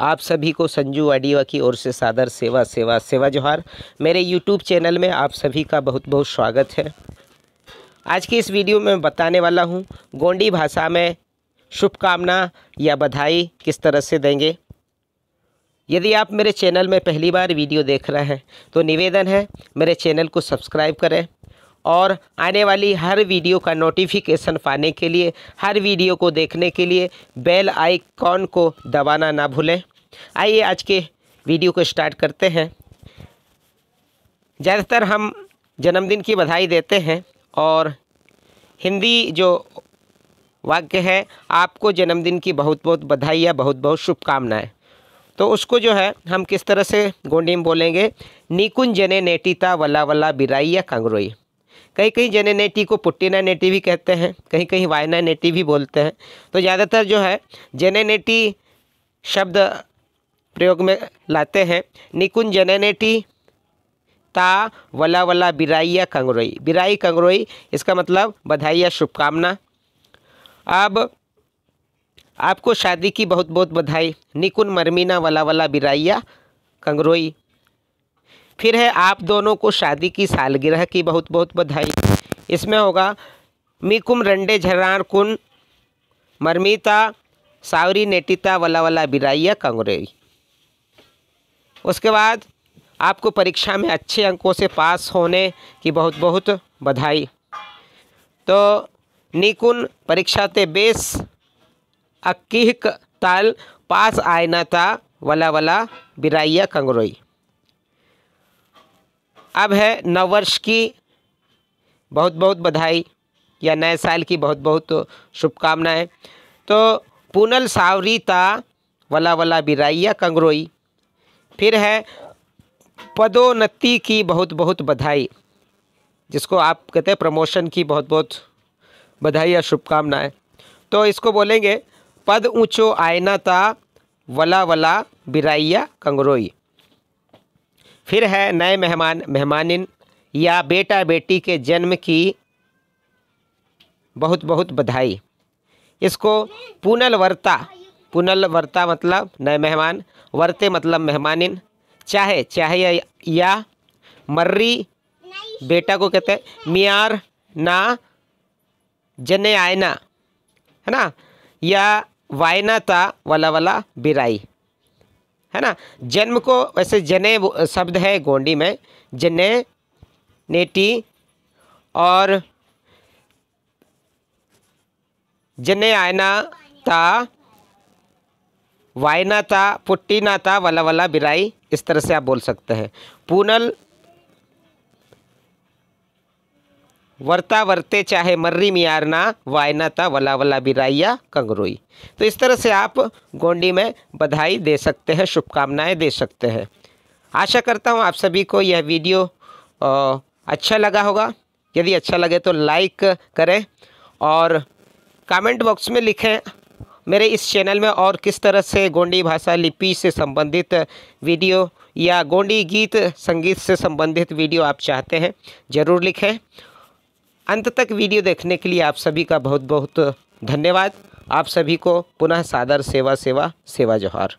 आप सभी को संजू वाडिया की ओर से सादर सेवा सेवा सेवा जोहार मेरे यूट्यूब चैनल में आप सभी का बहुत बहुत स्वागत है आज की इस वीडियो में बताने वाला हूँ गोंडी भाषा में शुभकामना या बधाई किस तरह से देंगे यदि आप मेरे चैनल में पहली बार वीडियो देख रहे हैं तो निवेदन है मेरे चैनल को सब्सक्राइब करें और आने वाली हर वीडियो का नोटिफिकेशन पाने के लिए हर वीडियो को देखने के लिए बेल आइकॉन को दबाना ना भूलें आइए आज के वीडियो को स्टार्ट करते हैं ज़्यादातर हम जन्मदिन की बधाई देते हैं और हिंदी जो वाक्य है आपको जन्मदिन की बहुत बहुत बधाई या बहुत बहुत शुभकामनाएं तो उसको जो है हम किस तरह से गोंडी में बोलेंगे निकुंजने नेटिता वला वला बिराई या कंगरोई कहीं कहीं नेटी को पुट्टीना नेटी भी कहते हैं कहीं कहीं वायना नेटी भी बोलते हैं तो ज़्यादातर जो है नेटी शब्द प्रयोग में लाते हैं निकुंज नेटी ता वला वला बिराइया कंगरोई बिराई कंगरोई इसका मतलब बधाई या शुभकामना अब आपको शादी की बहुत बहुत बधाई निकुन मरमीना वला वला बिराइया कंगरोई फिर है आप दोनों को शादी की सालगिरह की बहुत बहुत बधाई इसमें होगा मीकुम रंडे झरार कुन मरमीता सावरी नेटिता वला वला बिराइया कंगरेरी उसके बाद आपको परीक्षा में अच्छे अंकों से पास होने की बहुत बहुत बधाई तो निकुन परीक्षा ते बेस अक्की ताल पास आयना था वला वला बिराइया कंगरोई अब है नववर्ष की बहुत बहुत बधाई या नए साल की बहुत बहुत शुभकामनाएं तो पूनल सावरीता वला वला बिराइया कंगरोई फिर है पदोन्नति की बहुत बहुत बधाई जिसको आप कहते हैं प्रमोशन की बहुत बहुत बधाई या शुभकामनाएं तो इसको बोलेंगे पद ऊँचो आयना वला वला बिराइया कंगरोई फिर है नए मेहमान मेहमानिन या बेटा बेटी के जन्म की बहुत बहुत बधाई इसको पुनलवर्ता पुनलवर्ता मतलब नए मेहमान वर्ते मतलब मेहमानिन चाहे चाहे या, या मर्री बेटा को कहते हैं मियार ना जने आयना है ना या वायना ता वाला वाला बिराई है ना जन्म को वैसे जने शब्द है गोंडी में जने नेटी और जने आयना ता वायना ता पुट्टी ना ता वाला वाला बिराई इस तरह से आप बोल सकते हैं पूनल वर्ता वर्ते चाहे मर्री मियारना वायना ता वला वला बिराइया कंगरोई तो इस तरह से आप गोंडी में बधाई दे सकते हैं शुभकामनाएं दे सकते हैं आशा करता हूँ आप सभी को यह वीडियो अच्छा लगा होगा यदि अच्छा लगे तो लाइक करें और कमेंट बॉक्स में लिखें मेरे इस चैनल में और किस तरह से गोंडी भाषा लिपि से संबंधित वीडियो या गोंडी गीत संगीत से संबंधित वीडियो आप चाहते हैं ज़रूर लिखें अंत तक वीडियो देखने के लिए आप सभी का बहुत बहुत धन्यवाद आप सभी को पुनः सादर सेवा सेवा सेवा जोहार